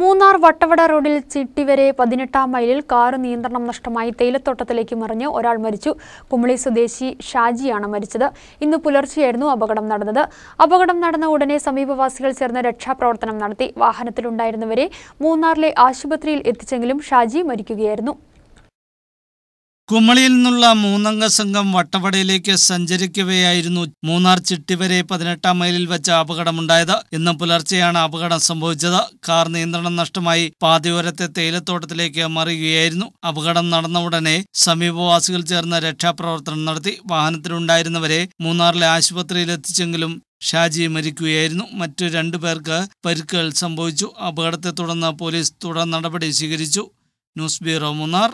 മൂന്നാർ വട്ടവട റോഡിൽ ചിട്ടിവരെ പതിനെട്ടാം മൈലിൽ കാറ് നിയന്ത്രണം നഷ്ടമായി തേയിലത്തോട്ടത്തിലേക്ക് മറിഞ്ഞ് ഒരാൾ മരിച്ചു കുമളി സ്വദേശി ഷാജിയാണ് മരിച്ചത് ഇന്ന് പുലർച്ചെയായിരുന്നു അപകടം നടന്നത് അപകടം നടന്ന ഉടനെ സമീപവാസികൾ ചേർന്ന് രക്ഷാപ്രവർത്തനം നടത്തി വാഹനത്തിലുണ്ടായിരുന്നവരെ മൂന്നാറിലെ ആശുപത്രിയിൽ എത്തിച്ചെങ്കിലും ഷാജി മരിക്കുകയായിരുന്നു കുമളിയിൽ നിന്നുള്ള മൂന്നംഗ സംഘം വട്ടവടയിലേക്ക് സഞ്ചരിക്കവെയായിരുന്നു മൂന്നാർ ചിട്ടിവരെ പതിനെട്ടാം മൈലിൽ വെച്ച അപകടമുണ്ടായത് ഇന്ന് പുലർച്ചെയാണ് അപകടം സംഭവിച്ചത് കാർ നിയന്ത്രണം നഷ്ടമായി പാതിയോരത്തെ തേയിലത്തോട്ടത്തിലേക്ക് മറിയുകയായിരുന്നു അപകടം നടന്ന ഉടനെ സമീപവാസികൾ ചേർന്ന് രക്ഷാപ്രവർത്തനം നടത്തി വാഹനത്തിലുണ്ടായിരുന്നവരെ മൂന്നാറിലെ ആശുപത്രിയിൽ എത്തിച്ചെങ്കിലും ഷാജി മരിക്കുകയായിരുന്നു മറ്റു രണ്ടു പേർക്ക് പരിക്കുകൾ സംഭവിച്ചു അപകടത്തെ തുടർന്ന് പോലീസ് തുടർ നടപടി സ്വീകരിച്ചു ന്യൂസ് ബ്യൂറോ മൂന്നാർ